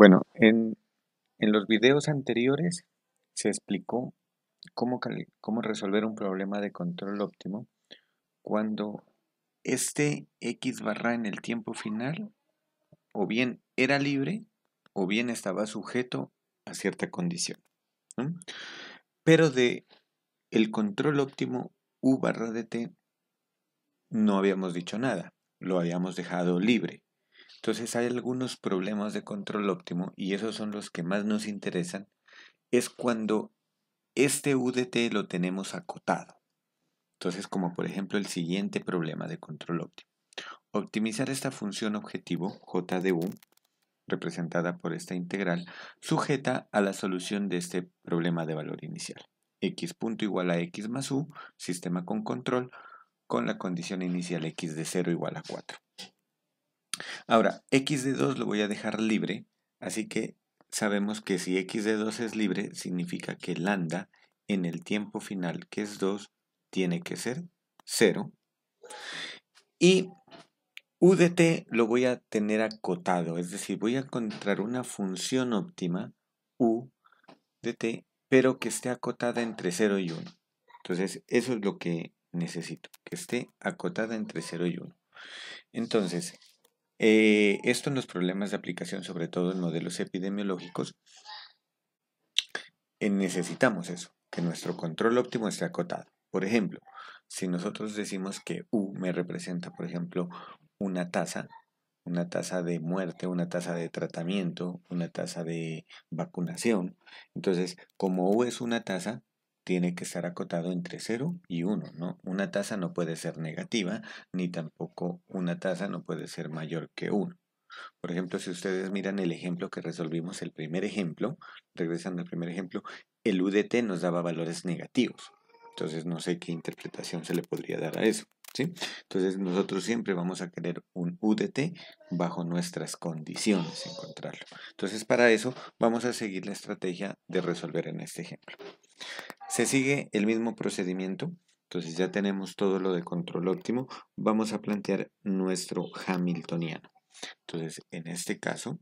Bueno, en, los videos anteriores se explicó cómo, cómo resolver un problema de control óptimo cuando este x barra en el tiempo final o bien era libre o bien estaba sujeto a cierta condición. Pero de el control óptimo u barra de t no habíamos dicho nada, lo habíamos dejado libre. Entonces hay algunos problemas de control óptimo y esos son los que más nos interesan. Es cuando este UDT lo tenemos acotado. Entonces como por ejemplo el siguiente problema de control óptimo. Optimizar esta función objetivo J de U representada por esta integral, sujeta a la solución de este problema de valor inicial. x punto igual a x más u, sistema con control, con la condición inicial x de 0 igual a 4. Ahora, x de 2 lo voy a dejar libre, así que sabemos que si x de 2 es libre, significa que lambda en el tiempo final, que es 2, tiene que ser 0. Y u de t lo voy a tener acotado, es decir, voy a encontrar una función óptima u de t, pero que esté acotada entre 0 y 1. Entonces, eso es lo que necesito, que esté acotada entre 0 y 1. Entonces, eh, esto en los problemas de aplicación, sobre todo en modelos epidemiológicos, eh, necesitamos eso, que nuestro control óptimo esté acotado. Por ejemplo, si nosotros decimos que U me representa, por ejemplo, una tasa, una tasa de muerte, una tasa de tratamiento, una tasa de vacunación, entonces como U es una tasa, tiene que estar acotado entre 0 y 1, ¿no? Una tasa no puede ser negativa, ni tampoco una tasa no puede ser mayor que 1. Por ejemplo, si ustedes miran el ejemplo que resolvimos, el primer ejemplo, regresando al primer ejemplo, el UDT nos daba valores negativos. Entonces no sé qué interpretación se le podría dar a eso. ¿sí? Entonces nosotros siempre vamos a querer un UDT bajo nuestras condiciones, encontrarlo. Entonces para eso vamos a seguir la estrategia de resolver en este ejemplo. Se sigue el mismo procedimiento. Entonces ya tenemos todo lo de control óptimo. Vamos a plantear nuestro Hamiltoniano. Entonces, en este caso,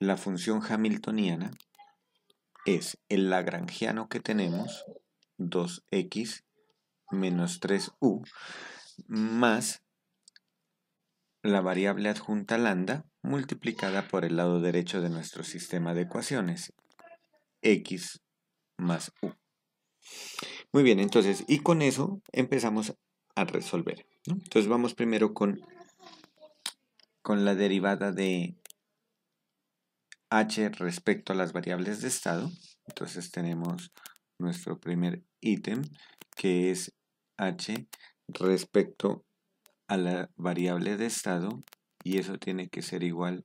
la función hamiltoniana es el lagrangiano que tenemos, 2x menos 3u, más la variable adjunta lambda, multiplicada por el lado derecho de nuestro sistema de ecuaciones, x más u. Muy bien, entonces, y con eso empezamos a resolver. Entonces vamos primero con, con la derivada de h respecto a las variables de estado. Entonces tenemos nuestro primer ítem que es h respecto a la variable de estado y eso tiene que ser igual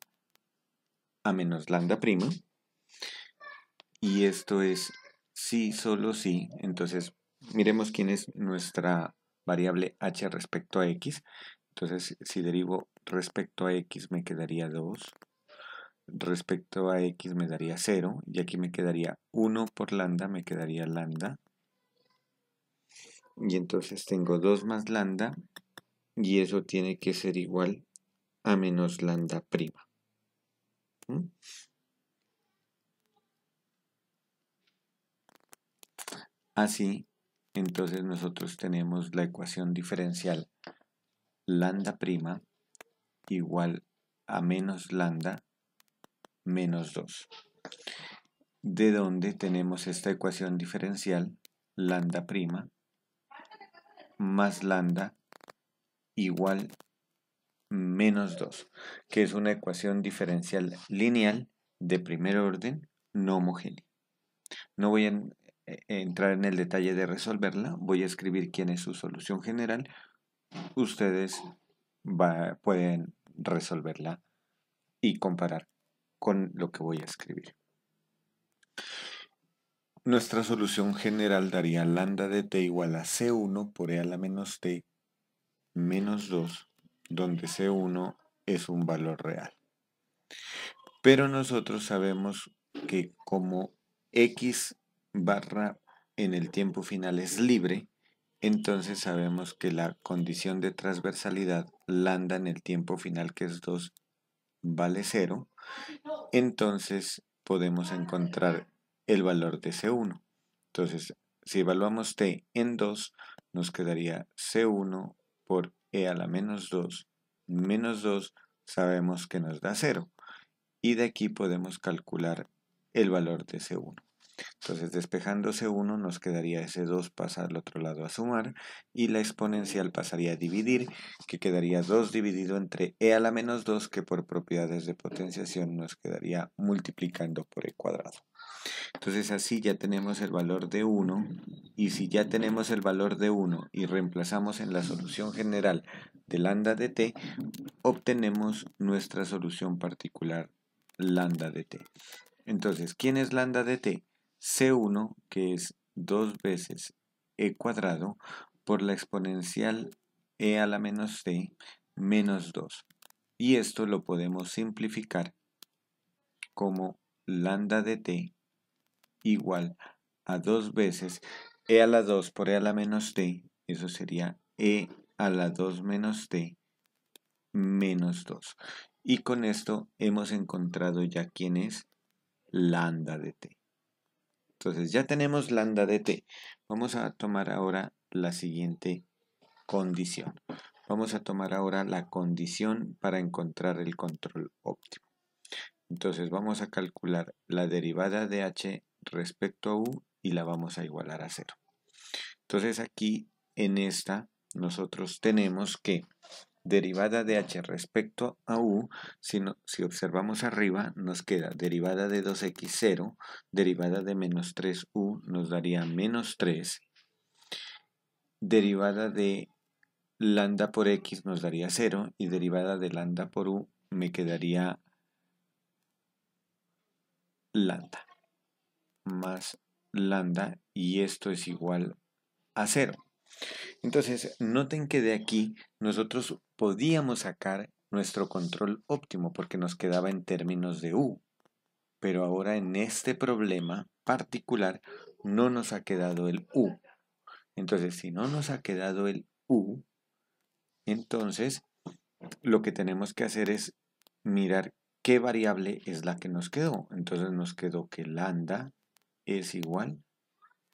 a menos lambda prima. Y esto es sí, solo sí. Entonces, miremos quién es nuestra variable h respecto a x. Entonces, si derivo respecto a x me quedaría 2. Respecto a x me daría 0. Y aquí me quedaría 1 por lambda, me quedaría lambda. Y entonces tengo 2 más lambda. Y eso tiene que ser igual a menos lambda prima. ¿Mm? Así, entonces nosotros tenemos la ecuación diferencial lambda prima igual a menos lambda menos 2. De donde tenemos esta ecuación diferencial lambda prima más lambda igual menos 2, que es una ecuación diferencial lineal de primer orden no homogénea. No voy a eh, entrar en el detalle de resolverla, voy a escribir quién es su solución general. Ustedes pueden resolverla y comparar con lo que voy a escribir. Nuestra solución general daría lambda de t igual a c1 por e a la menos t menos 2 donde C1 es un valor real. Pero nosotros sabemos que como X barra en el tiempo final es libre, entonces sabemos que la condición de transversalidad lambda en el tiempo final que es 2 vale 0, entonces podemos encontrar el valor de C1. Entonces, si evaluamos T en 2, nos quedaría C1 por e a la menos 2 menos 2 sabemos que nos da 0. Y de aquí podemos calcular el valor de C1. Entonces despejando C1 nos quedaría ese 2 pasa al otro lado a sumar y la exponencial pasaría a dividir, que quedaría 2 dividido entre e a la menos 2 que por propiedades de potenciación nos quedaría multiplicando por e cuadrado. Entonces así ya tenemos el valor de 1 y si ya tenemos el valor de 1 y reemplazamos en la solución general de lambda de t, obtenemos nuestra solución particular lambda de t. Entonces, ¿quién es lambda de t? C1, que es 2 veces e cuadrado por la exponencial e a la menos t menos 2. Y esto lo podemos simplificar como lambda de t igual a dos veces e a la 2 por e a la menos t, eso sería e a la 2 menos t, menos 2. Y con esto hemos encontrado ya quién es lambda de t. Entonces ya tenemos lambda de t. Vamos a tomar ahora la siguiente condición. Vamos a tomar ahora la condición para encontrar el control óptimo. Entonces vamos a calcular la derivada de h respecto a u y la vamos a igualar a 0. Entonces aquí en esta nosotros tenemos que derivada de h respecto a u, si, si observamos arriba, nos queda derivada de 2x 0, derivada de menos 3u nos daría menos 3, derivada de lambda por x nos daría 0 y derivada de lambda por u me quedaría lambda más lambda y esto es igual a 0. Entonces, noten que de aquí nosotros podíamos sacar nuestro control óptimo porque nos quedaba en términos de U. Pero ahora en este problema particular no nos ha quedado el U. Entonces, si no nos ha quedado el U, entonces lo que tenemos que hacer es mirar qué variable es la que nos quedó. Entonces nos quedó que lambda es igual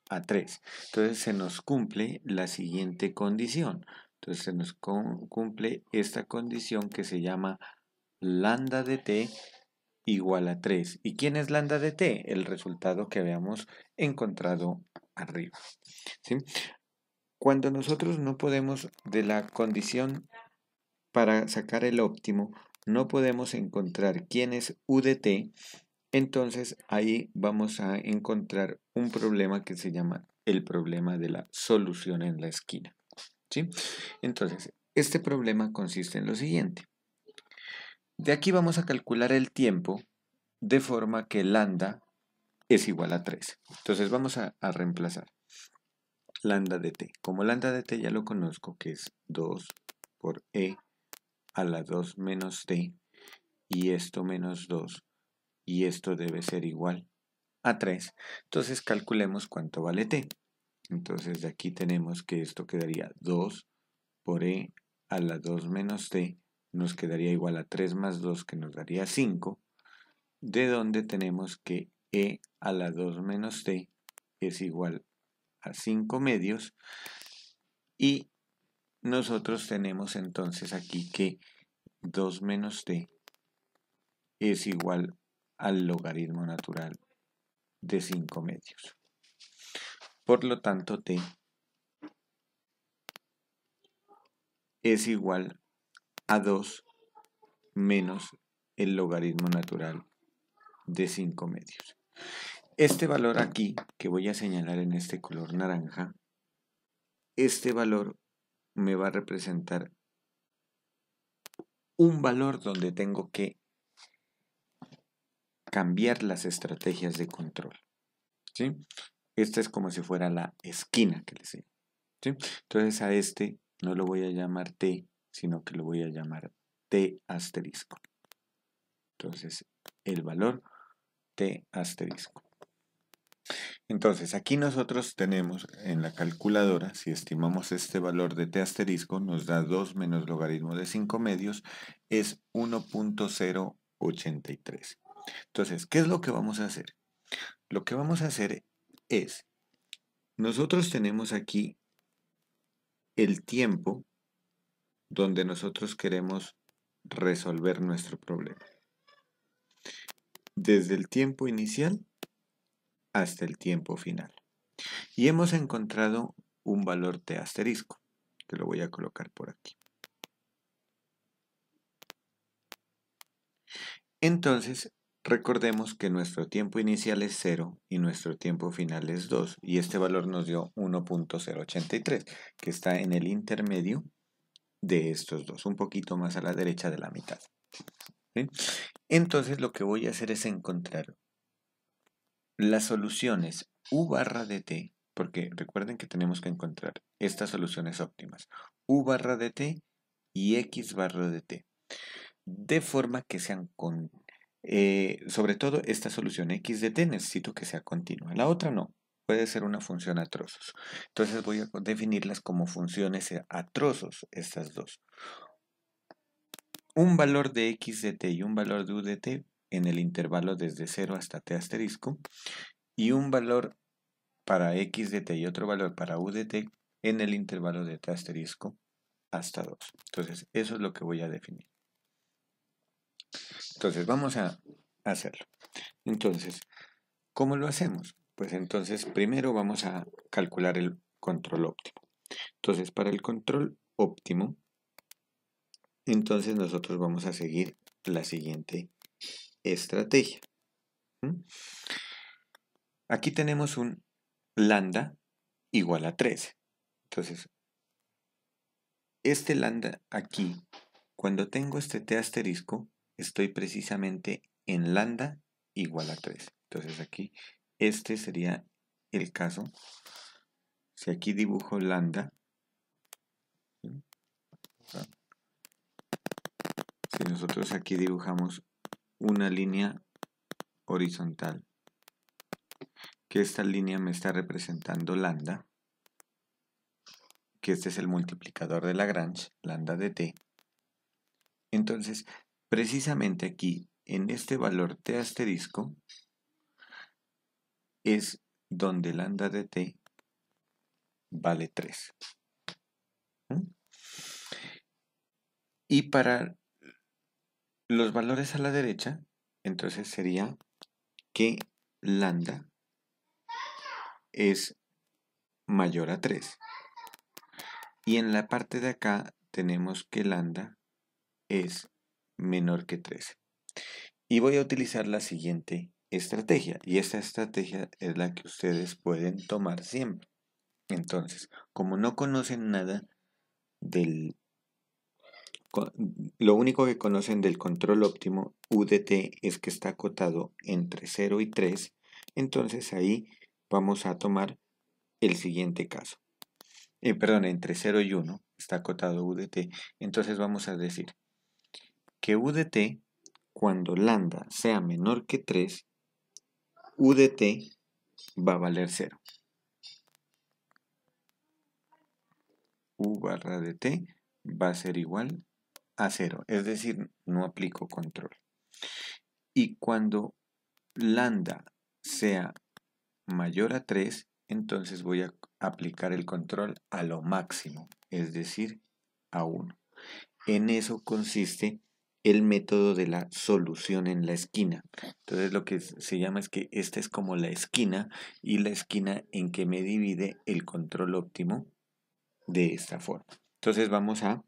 a 3. Entonces se nos cumple la siguiente condición. Entonces se nos cumple esta condición que se llama lambda de t igual a 3. ¿Y quién es lambda de t? El resultado que habíamos encontrado arriba. Cuando nosotros no podemos de la condición para sacar el óptimo, no podemos encontrar quién es u de t, entonces ahí vamos a encontrar un problema que se llama el problema de la solución en la esquina. ¿sí? Entonces, este problema consiste en lo siguiente. De aquí vamos a calcular el tiempo de forma que lambda es igual a 3. Entonces vamos a, a reemplazar lambda de t. Como lambda de t ya lo conozco, que es 2 por e a la 2 menos t, y esto menos 2 y esto debe ser igual a 3. Entonces calculemos cuánto vale t. Entonces de aquí tenemos que esto quedaría 2 por e a la 2 menos t nos quedaría igual a 3 más 2 que nos daría 5, de donde tenemos que e a la 2 menos t es igual a 5 medios y nosotros tenemos entonces aquí que 2 menos t es igual a al logaritmo natural de 5 medios. Por lo tanto, t es igual a 2 menos el logaritmo natural de 5 medios. Este valor aquí, que voy a señalar en este color naranja, este valor me va a representar un valor donde tengo que cambiar las estrategias de control. ¿sí? Esta es como si fuera la esquina que le sigue. ¿sí? Entonces a este no lo voy a llamar T, sino que lo voy a llamar T asterisco. Entonces el valor T asterisco. Entonces, aquí nosotros tenemos en la calculadora, si estimamos este valor de t asterisco, nos da 2 menos logaritmo de 5 medios, es 1.083. Entonces, ¿qué es lo que vamos a hacer? Lo que vamos a hacer es, nosotros tenemos aquí el tiempo donde nosotros queremos resolver nuestro problema. Desde el tiempo inicial hasta el tiempo final. Y hemos encontrado un valor T asterisco, que lo voy a colocar por aquí. Entonces, Recordemos que nuestro tiempo inicial es 0 y nuestro tiempo final es 2 y este valor nos dio 1.083 que está en el intermedio de estos dos, un poquito más a la derecha de la mitad. Entonces lo que voy a hacer es encontrar las soluciones u barra de t, porque recuerden que tenemos que encontrar estas soluciones óptimas, u barra de t y x barra de t, de forma que sean con. Eh, sobre todo esta solución x de t necesito que sea continua, la otra no, puede ser una función a trozos. Entonces voy a definirlas como funciones e, a trozos, estas dos. Un valor de x de t y un valor de u de t en el intervalo desde 0 hasta t asterisco y un valor para x de t y otro valor para u de t en el intervalo de t asterisco hasta 2. Entonces eso es lo que voy a definir. Entonces, vamos a hacerlo. Entonces, ¿cómo lo hacemos? Pues entonces, primero vamos a calcular el control óptimo. Entonces, para el control óptimo, entonces nosotros vamos a seguir la siguiente estrategia. Aquí tenemos un lambda igual a 13. Entonces, este lambda aquí, cuando tengo este t asterisco, estoy precisamente en lambda igual a 3. Entonces aquí este sería el caso. Si aquí dibujo lambda, si nosotros aquí dibujamos una línea horizontal, que esta línea me está representando lambda, que este es el multiplicador de Lagrange, lambda de t, entonces Precisamente aquí, en este valor T asterisco, es donde lambda de T vale 3. Y para los valores a la derecha, entonces sería que lambda es mayor a 3. Y en la parte de acá tenemos que lambda es menor que 13. Y voy a utilizar la siguiente estrategia. Y esta estrategia es la que ustedes pueden tomar siempre. Entonces, como no conocen nada del... Lo único que conocen del control óptimo UDT es que está acotado entre 0 y 3. Entonces ahí vamos a tomar el siguiente caso. Eh, perdón, entre 0 y 1 está acotado UDT. Entonces vamos a decir que UDT, cuando lambda sea menor que 3, UDT va a valer 0. U barra de t va a ser igual a 0, es decir, no aplico control. Y cuando lambda sea mayor a 3, entonces voy a aplicar el control a lo máximo, es decir, a 1. En eso consiste el método de la solución en la esquina. Entonces lo que se llama es que esta es como la esquina y la esquina en que me divide el control óptimo de esta forma. Entonces vamos a,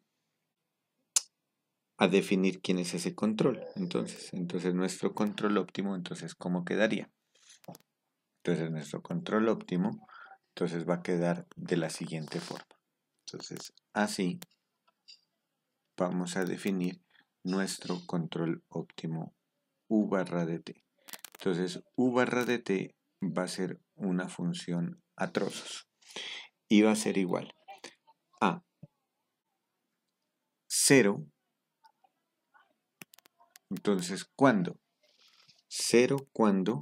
a definir quién es ese control. Entonces, entonces nuestro control óptimo, entonces ¿cómo quedaría? Entonces nuestro control óptimo, entonces va a quedar de la siguiente forma. Entonces así vamos a definir nuestro control óptimo u barra de t. Entonces, u barra de t va a ser una función a trozos y va a ser igual a 0. Entonces, ¿cuándo? 0 cuando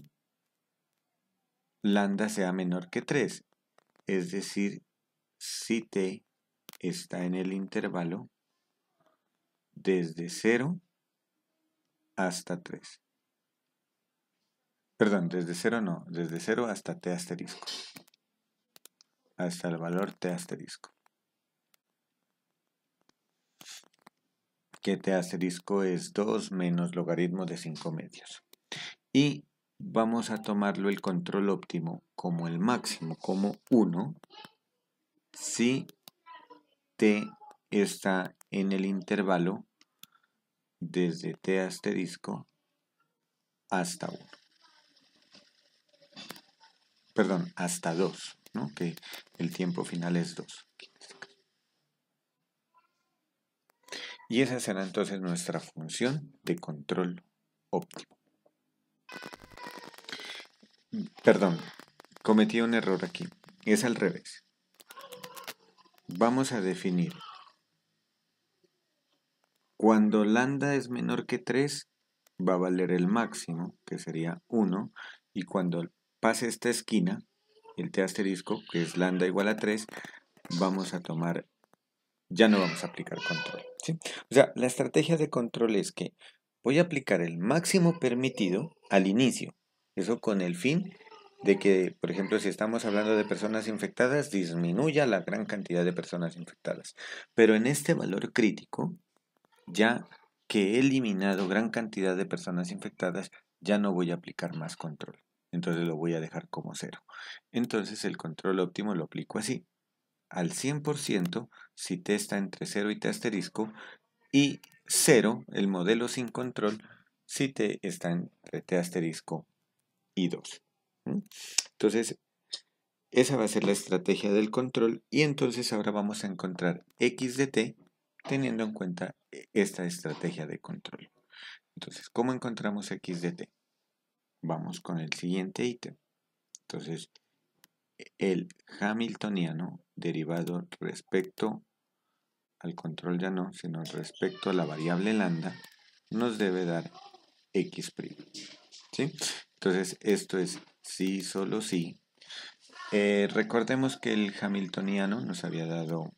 lambda sea menor que 3. Es decir, si t está en el intervalo desde 0 hasta 3. Perdón, desde 0 no, desde 0 hasta t asterisco. Hasta el valor t asterisco. Que t asterisco es 2 menos logaritmo de 5 medios. Y vamos a tomarlo el control óptimo como el máximo, como 1, si t está en el intervalo desde T disco hasta 1. Perdón, hasta 2, ¿no? que el tiempo final es 2. Y esa será entonces nuestra función de control óptimo. Perdón, cometí un error aquí. Es al revés. Vamos a definir cuando lambda es menor que 3, va a valer el máximo, que sería 1, y cuando pase esta esquina, el t asterisco, que es lambda igual a 3, vamos a tomar, ya no vamos a aplicar control. O sea, la estrategia de control es que voy a aplicar el máximo permitido al inicio, eso con el fin de que, por ejemplo, si estamos hablando de personas infectadas, disminuya la gran cantidad de personas infectadas. Pero en este valor crítico, ya que he eliminado gran cantidad de personas infectadas, ya no voy a aplicar más control. Entonces lo voy a dejar como cero. Entonces el control óptimo lo aplico así. Al 100% si t está entre 0 y t asterisco y 0, el modelo sin control, si t está entre T asterisco y 2. Entonces, esa va a ser la estrategia del control y entonces ahora vamos a encontrar X de T teniendo en cuenta eh, esta estrategia de control. Entonces, ¿cómo encontramos X de t? Vamos con el siguiente ítem. Entonces, el hamiltoniano derivado respecto al control ya no, sino respecto a la variable lambda, nos debe dar x'. ¿sí? Entonces, esto es sí, solo sí. Eh, recordemos que el hamiltoniano nos había dado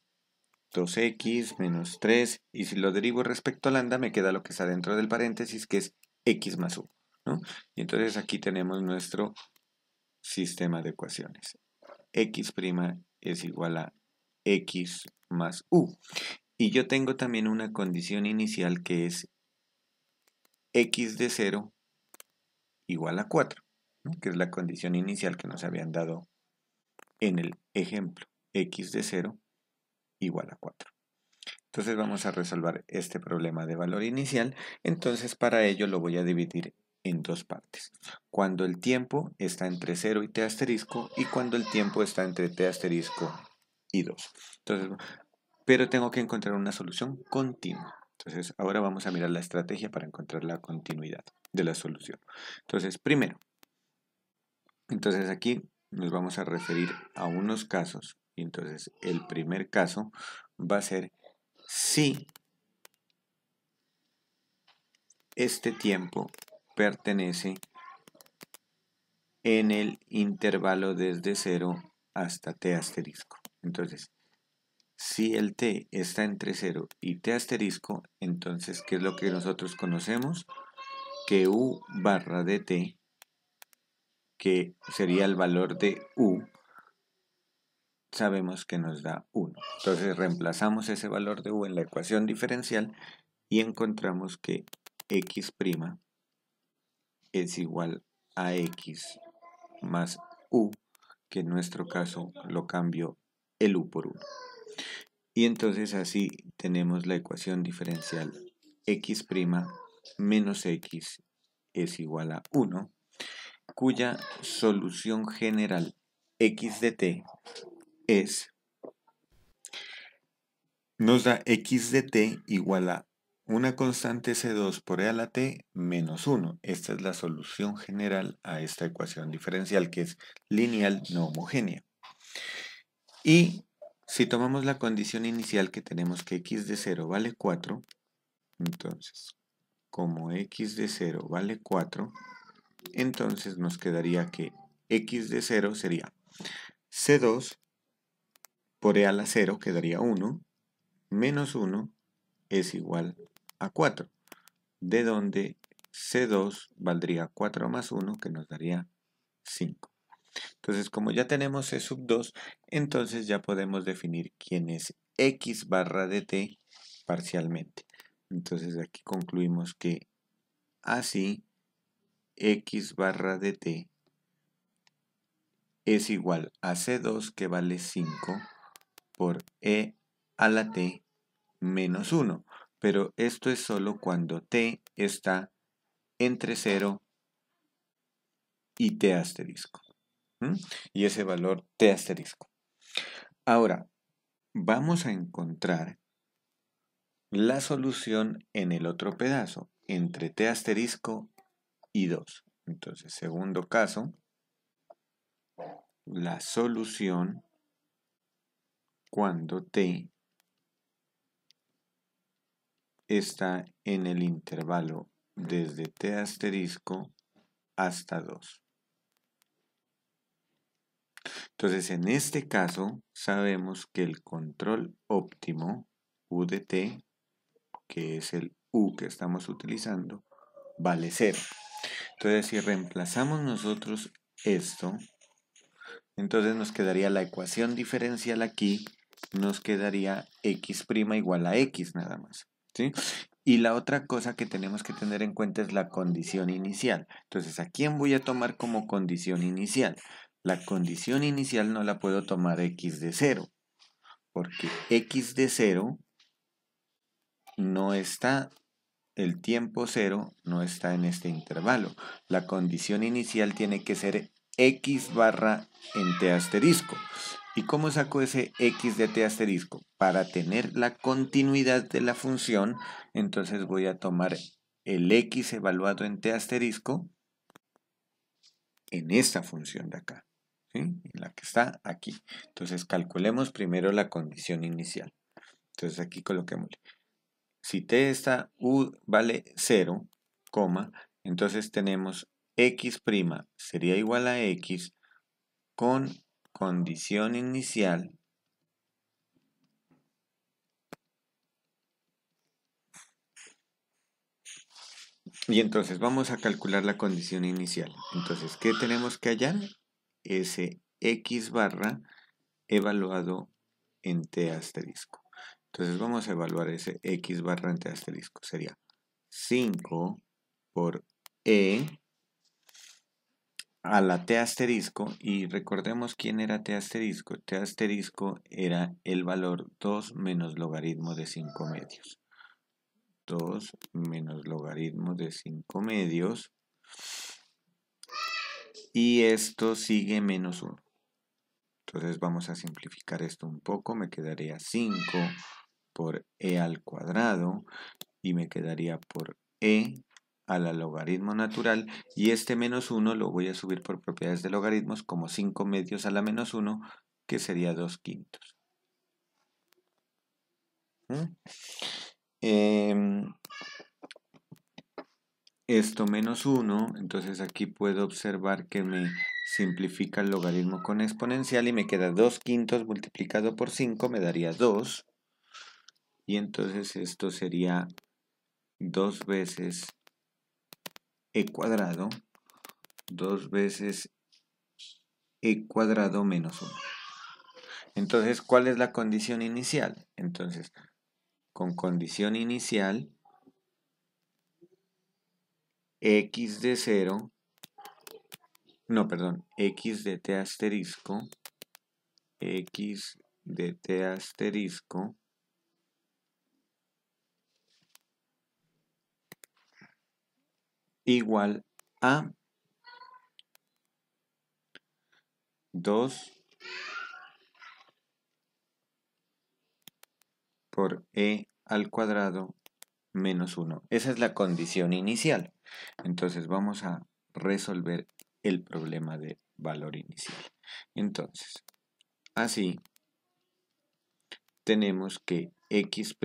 2x menos 3, y si lo derivo respecto a lambda me queda lo que está dentro del paréntesis, que es x más u. ¿no? Y entonces aquí tenemos nuestro sistema de ecuaciones. x' es igual a x más u. Y yo tengo también una condición inicial que es x de 0 igual a 4, que es la condición inicial que nos habían dado en el ejemplo. x de 0 igual a 4. Entonces vamos a resolver este problema de valor inicial. Entonces para ello lo voy a dividir en dos partes. Cuando el tiempo está entre 0 y t asterisco y cuando el tiempo está entre t asterisco y 2. Entonces, pero tengo que encontrar una solución continua. Entonces ahora vamos a mirar la estrategia para encontrar la continuidad de la solución. Entonces primero, entonces aquí nos vamos a referir a unos casos entonces, el primer caso va a ser si este tiempo pertenece en el intervalo desde 0 hasta t asterisco. Entonces, si el t está entre 0 y t asterisco, entonces, ¿qué es lo que nosotros conocemos? Que u barra de t, que sería el valor de u, sabemos que nos da 1. Entonces reemplazamos ese valor de u en la ecuación diferencial y encontramos que x' es igual a x más u, que en nuestro caso lo cambio el u por 1. Y entonces así tenemos la ecuación diferencial x' menos x es igual a 1, cuya solución general x de t es, nos da x de t igual a una constante C2 por E a la T menos 1. Esta es la solución general a esta ecuación diferencial que es lineal no homogénea. Y si tomamos la condición inicial que tenemos que x de 0 vale 4, entonces como x de 0 vale 4, entonces nos quedaría que x de 0 sería C2 por e a la 0 quedaría 1, menos 1 es igual a 4, de donde C2 valdría 4 más 1, que nos daría 5. Entonces, como ya tenemos C sub 2, entonces ya podemos definir quién es X barra de T parcialmente. Entonces aquí concluimos que así X barra de T es igual a C2 que vale 5 por e a la t menos 1. Pero esto es solo cuando t está entre 0 y t asterisco. Y ese valor t asterisco. Ahora, vamos a encontrar la solución en el otro pedazo, entre t asterisco y 2. Entonces, segundo caso, la solución cuando t está en el intervalo desde t asterisco hasta 2. Entonces, en este caso, sabemos que el control óptimo u de t, que es el u que estamos utilizando, vale 0. Entonces, si reemplazamos nosotros esto, entonces nos quedaría la ecuación diferencial aquí nos quedaría x' igual a x nada más. ¿sí? Y la otra cosa que tenemos que tener en cuenta es la condición inicial. Entonces, ¿a quién voy a tomar como condición inicial? La condición inicial no la puedo tomar x de 0, porque x de 0 no está, el tiempo 0 no está en este intervalo. La condición inicial tiene que ser x barra t asterisco. ¿Y cómo saco ese x de t asterisco? Para tener la continuidad de la función, entonces voy a tomar el x evaluado en t asterisco en esta función de acá, en la que está aquí. Entonces calculemos primero la condición inicial. Entonces aquí coloquemos, Si t está u vale 0, entonces tenemos x' sería igual a x con condición inicial Y entonces vamos a calcular la condición inicial. Entonces, ¿qué tenemos que hallar? Ese x barra evaluado en t asterisco. Entonces vamos a evaluar ese x barra en t asterisco. Sería 5 por e a la T asterisco y recordemos quién era T asterisco. T asterisco era el valor 2 menos logaritmo de 5 medios. 2 menos logaritmo de 5 medios. Y esto sigue menos 1. Entonces vamos a simplificar esto un poco. Me quedaría 5 por E al cuadrado y me quedaría por E a la logaritmo natural y este menos 1 lo voy a subir por propiedades de logaritmos como 5 medios a la menos 1 que sería 2 quintos. ¿Mm? Em, esto menos 1, entonces aquí puedo observar que me simplifica el logaritmo con exponencial y me queda 2 quintos multiplicado por 5 me daría 2 y entonces esto sería 2 veces e cuadrado dos veces e cuadrado menos 1. Entonces, ¿cuál es la condición inicial? Entonces, con condición inicial, x de 0, no, perdón, x de t asterisco, x de t asterisco igual a 2 por e al cuadrado menos 1. Esa es la condición inicial. Entonces vamos a resolver el problema de valor inicial. Entonces, así tenemos que x'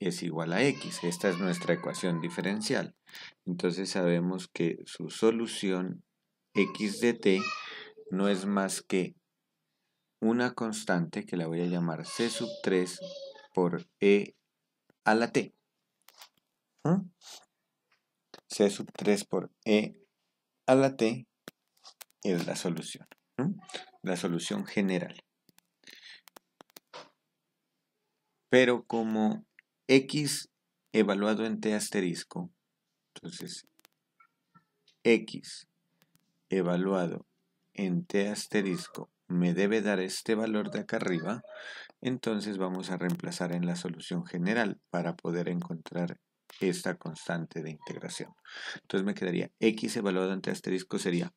es igual a x. Esta es nuestra ecuación diferencial. Entonces sabemos que su solución x de t no es más que una constante que la voy a llamar c sub 3 por e a la t. c sub 3 por e a la t es la solución. La solución general. Pero como X evaluado en T asterisco. Entonces, X evaluado en T asterisco me debe dar este valor de acá arriba, entonces vamos a reemplazar en la solución general para poder encontrar esta constante de integración. Entonces me quedaría x evaluado en t asterisco sería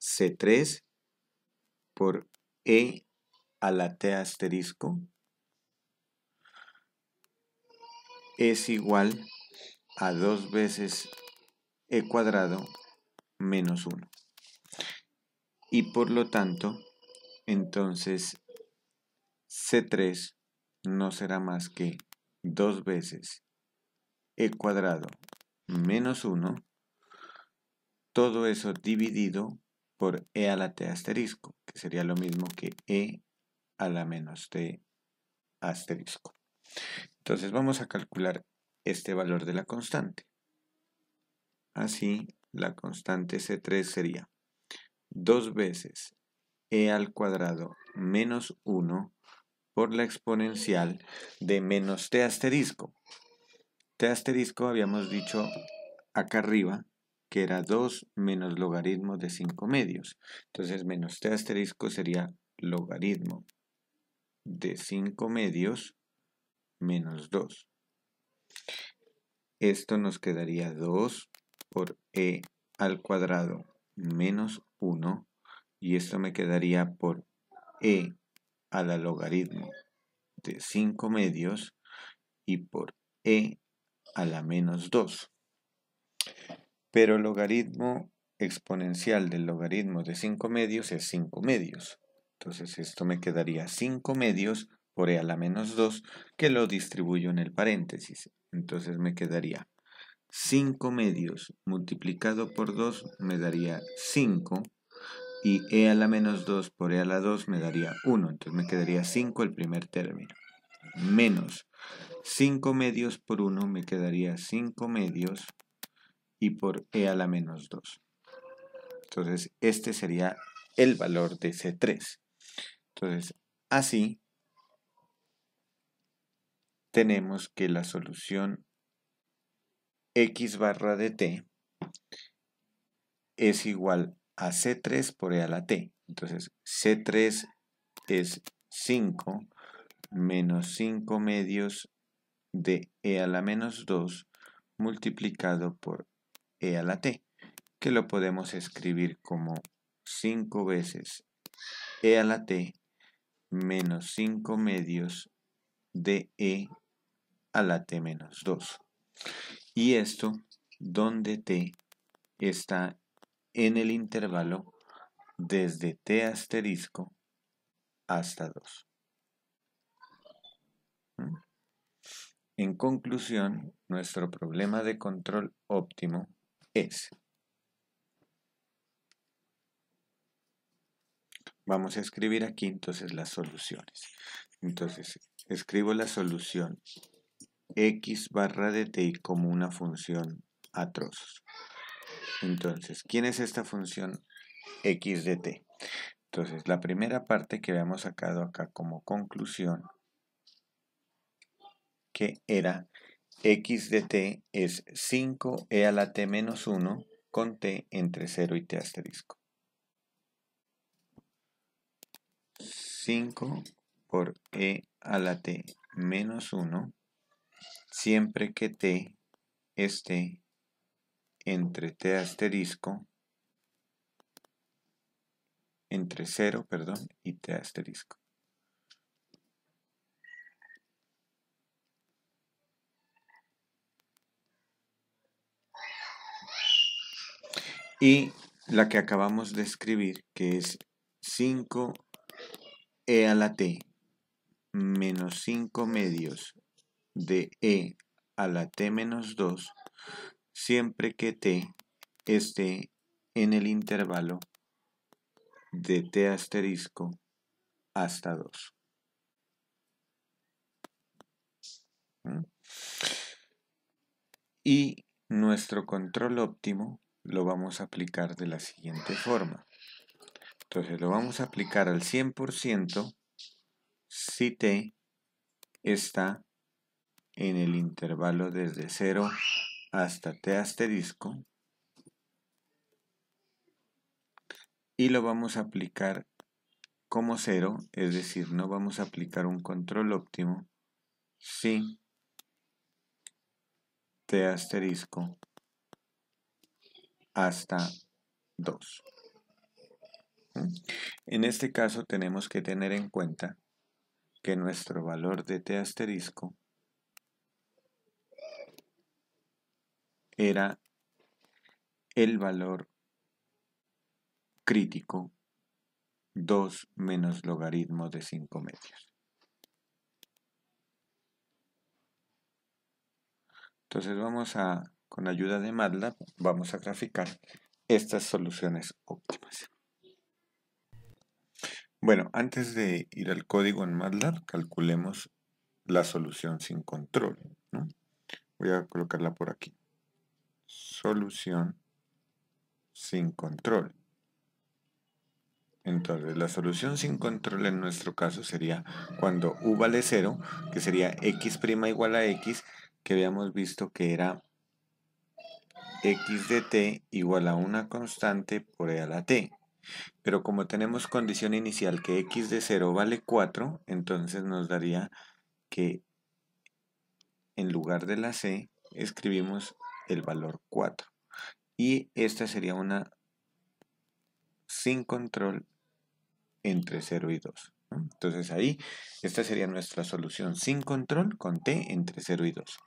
c3 por e a la t asterisco es igual a 2 veces e cuadrado menos 1. Y por lo tanto, entonces C3 no será más que 2 veces e cuadrado menos 1, todo eso dividido por e a la t asterisco, que sería lo mismo que e a la menos t asterisco. Entonces vamos a calcular este valor de la constante. Así, la constante C3 sería 2 veces e al cuadrado menos 1 por la exponencial de menos t asterisco. t asterisco habíamos dicho acá arriba que era 2 menos logaritmo de 5 medios. Entonces menos t asterisco sería logaritmo de 5 medios menos 2. Esto nos quedaría 2 por e al cuadrado menos 1 y esto me quedaría por e a la logaritmo de 5 medios y por e a la menos 2. Pero el logaritmo exponencial del logaritmo de 5 medios es 5 medios. Entonces esto me quedaría 5 medios por e a la menos 2 que lo distribuyo en el paréntesis. Entonces me quedaría 5 medios multiplicado por 2 me daría 5 y e a la menos 2 por e a la 2 me daría 1. Entonces me quedaría 5 el primer término. Menos 5 medios por 1 me quedaría 5 medios y por e a la menos 2. Entonces este sería el valor de C3. Entonces así tenemos que la solución x barra de t es igual a c3 por e a la t. Entonces, c3 es 5 menos 5 medios de e a la menos 2 multiplicado por e a la t, que lo podemos escribir como 5 veces e a la t menos 5 medios de e a la t-2. menos Y esto donde t está en el intervalo desde t asterisco hasta 2. Mm. En conclusión, nuestro problema de control óptimo es... Vamos a escribir aquí entonces las soluciones. Entonces, escribo la solución x barra de t como una función a trozos. Entonces, ¿quién es esta función x de t? Entonces, la primera parte que habíamos sacado acá como conclusión, que era x de t es 5 e a la t menos 1 con t entre 0 y t asterisco. 5 por e a la t menos 1 siempre que T esté entre T asterisco, entre cero, perdón, y T asterisco. Y la que acabamos de escribir, que es 5 e a la t menos 5 medios de e a la t menos 2 siempre que t esté en el intervalo de t asterisco hasta 2. Mm. Y nuestro control óptimo lo vamos a aplicar de la siguiente forma. Entonces lo vamos a aplicar al 100% si t está en el intervalo desde 0 hasta T asterisco y lo vamos a aplicar como 0, es decir, no vamos a aplicar un control óptimo sin T asterisco hasta 2. En este caso tenemos que tener en cuenta que nuestro valor de T asterisco era el valor crítico 2 menos logaritmo de 5 medios. Entonces vamos a, con ayuda de MATLAB, vamos a graficar estas soluciones óptimas. Bueno, antes de ir al código en MATLAB, calculemos la solución sin control. Voy a colocarla por aquí solución sin control. Entonces, la solución sin control en nuestro caso sería cuando u vale 0, que sería x' igual a x, que habíamos visto que era x de t igual a una constante por e a la t. Pero como tenemos condición inicial que x de 0 vale 4, entonces nos daría que en lugar de la c escribimos el valor 4. Y esta sería una sin control entre 0 y 2. Entonces ahí, esta sería nuestra solución sin control con t entre 0 y 2.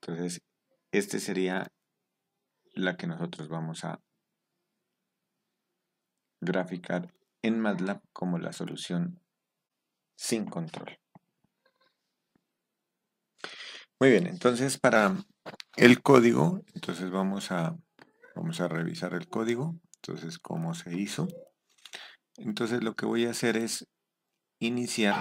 Entonces, esta sería la que nosotros vamos a graficar en MATLAB como la solución sin control. Muy bien, entonces para el código. Entonces vamos a, vamos a revisar el código. Entonces, cómo se hizo. Entonces lo que voy a hacer es iniciar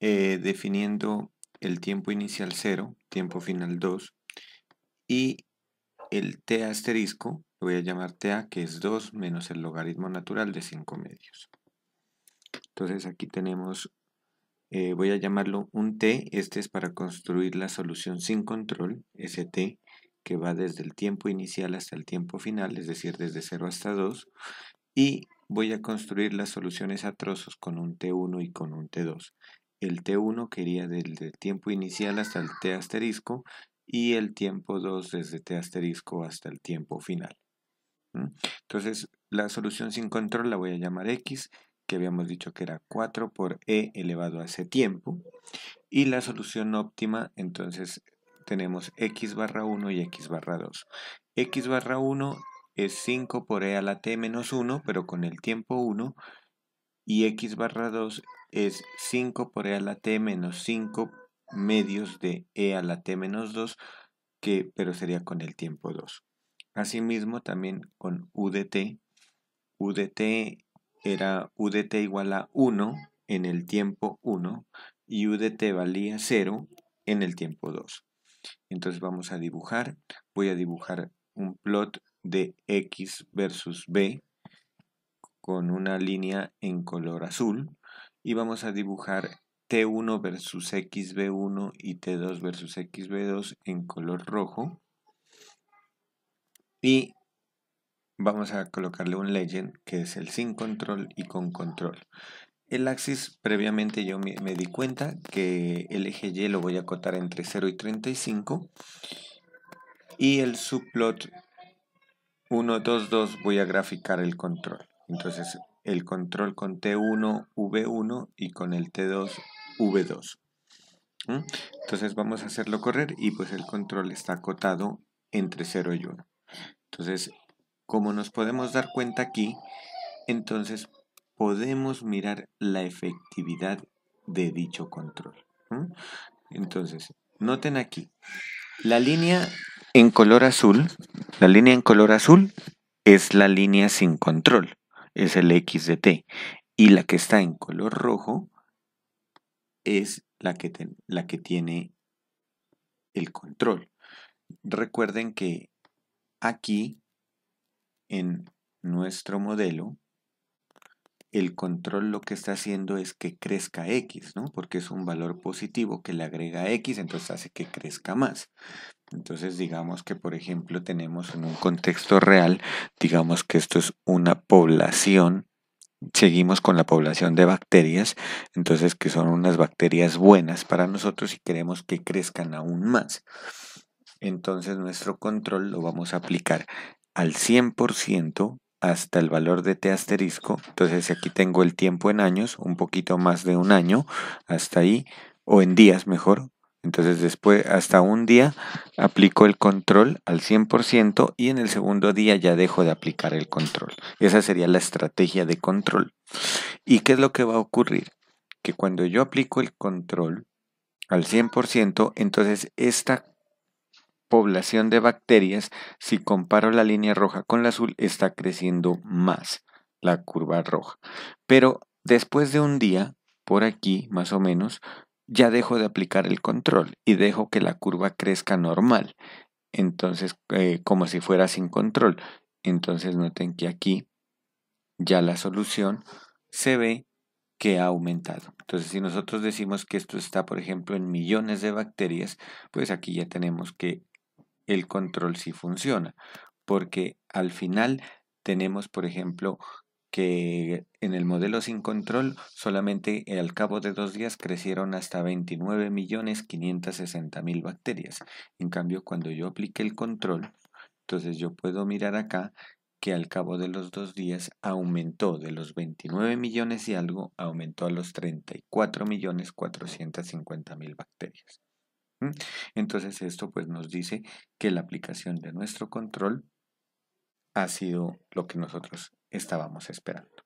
eh, definiendo el tiempo inicial 0, tiempo final 2 y el t asterisco, voy a llamar a, que es 2 menos el logaritmo natural de 5 medios. Entonces aquí tenemos eh, voy a llamarlo un T, este es para construir la solución sin control, st T que va desde el tiempo inicial hasta el tiempo final, es decir, desde 0 hasta 2, y voy a construir las soluciones a trozos con un T1 y con un T2. El T1 quería desde el tiempo inicial hasta el T asterisco y el tiempo 2 desde T asterisco hasta el tiempo final. Entonces, la solución sin control la voy a llamar X que habíamos dicho que era 4 por e elevado a ese tiempo. Y la solución óptima, entonces tenemos x barra 1 y x barra 2. x barra 1 es 5 por e a la t menos 1, pero con el tiempo 1. Y x barra 2 es 5 por e a la t menos 5 medios de e a la t menos 2, que, pero sería con el tiempo 2. Asimismo, también con u de t. u de t era UDT igual a 1 en el tiempo 1 y UDT valía 0 en el tiempo 2. Entonces vamos a dibujar, voy a dibujar un plot de X versus B con una línea en color azul y vamos a dibujar T1 versus XB1 y T2 versus XB2 en color rojo y vamos a colocarle un legend que es el sin control y con control. El axis previamente yo me, di cuenta que el eje Y lo voy a acotar entre 0 y 35 y el subplot 1, 2, 2 voy a graficar el control. Entonces el control con T1, V1 y con el T2, V2. Entonces vamos a hacerlo correr y pues el control está acotado entre 0 y 1. Entonces como nos podemos dar cuenta aquí, entonces podemos mirar la efectividad de dicho control. Entonces, noten aquí, la línea en color azul, la línea en color azul es la línea sin control, es el X de T, y la que está en color rojo es la que, la que tiene el control. Recuerden que aquí en nuestro modelo, el control lo que está haciendo es que crezca X, ¿no? Porque es un valor positivo que le agrega X, entonces hace que crezca más. Entonces digamos que, por ejemplo, tenemos en un contexto real, digamos que esto es una población, seguimos con la población de bacterias, entonces que son unas bacterias buenas para nosotros y queremos que crezcan aún más. Entonces nuestro control lo vamos a aplicar al 100% hasta el valor de t este asterisco. Entonces aquí tengo el tiempo en años, un poquito más de un año, hasta ahí, o en días mejor. Entonces después, hasta un día, aplico el control al 100% y en el segundo día ya dejo de aplicar el control. Esa sería la estrategia de control. ¿Y qué es lo que va a ocurrir? Que cuando yo aplico el control al 100%, entonces esta población de bacterias, si comparo la línea roja con la azul, está creciendo más la curva roja. Pero después de un día, por aquí más o menos, ya dejo de aplicar el control y dejo que la curva crezca normal. Entonces, eh, como si fuera sin control. Entonces, noten que aquí ya la solución se ve que ha aumentado. Entonces, si nosotros decimos que esto está, por ejemplo, en millones de bacterias, pues aquí ya tenemos que el control sí funciona, porque al final tenemos, por ejemplo, que en el modelo sin control solamente eh, al cabo de dos días crecieron hasta 29.560.000 bacterias. En cambio, cuando yo apliqué el control, entonces yo puedo mirar acá que al cabo de los dos días aumentó de los 29 millones y algo, aumentó a los 34.450.000 bacterias. Entonces esto pues nos dice que la aplicación de nuestro control ha sido lo que nosotros estábamos esperando.